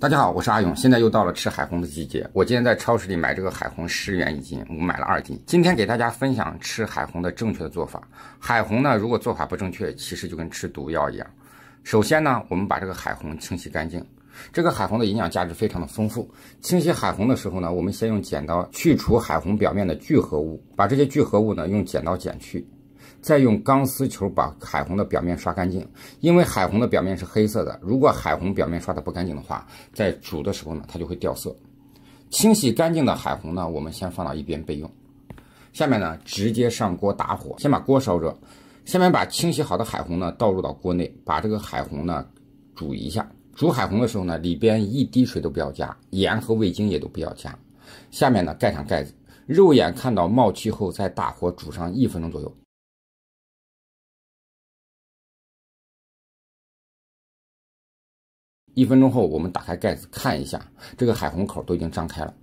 大家好，我是阿勇，现在又到了吃海虹的季节。我今天在超市里买这个海虹，十元一斤，我买了二斤。今天给大家分享吃海虹的正确的做法。海虹呢，如果做法不正确，其实就跟吃毒药一样。首先呢，我们把这个海虹清洗干净。这个海虹的营养价值非常的丰富。清洗海虹的时候呢，我们先用剪刀去除海虹表面的聚合物，把这些聚合物呢用剪刀剪去。再用钢丝球把海虹的表面刷干净，因为海虹的表面是黑色的，如果海虹表面刷的不干净的话，在煮的时候呢，它就会掉色。清洗干净的海虹呢，我们先放到一边备用。下面呢，直接上锅打火，先把锅烧热。下面把清洗好的海虹呢倒入到锅内，把这个海虹呢煮一下。煮海虹的时候呢，里边一滴水都不要加，盐和味精也都不要加。下面呢，盖上盖子，肉眼看到冒气后，再大火煮上一分钟左右。一分钟后，我们打开盖子看一下，这个海虹口都已经张开了。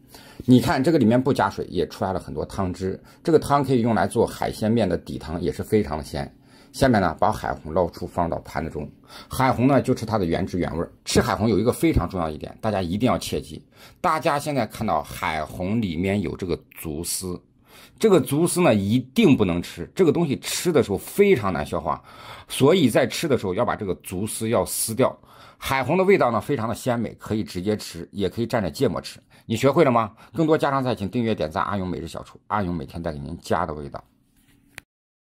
你看，这个里面不加水也出来了很多汤汁，这个汤可以用来做海鲜面的底汤，也是非常的鲜。下面呢，把海虹捞出，放到盘子中。海虹呢，就吃它的原汁原味儿。吃海虹有一个非常重要一点，大家一定要切记。大家现在看到海虹里面有这个足丝。这个足丝呢，一定不能吃。这个东西吃的时候非常难消化，所以在吃的时候要把这个足丝要撕掉。海虹的味道呢，非常的鲜美，可以直接吃，也可以蘸着芥末吃。你学会了吗？更多家常菜，请订阅、点赞阿勇每日小厨。阿勇每天带给您家的味道。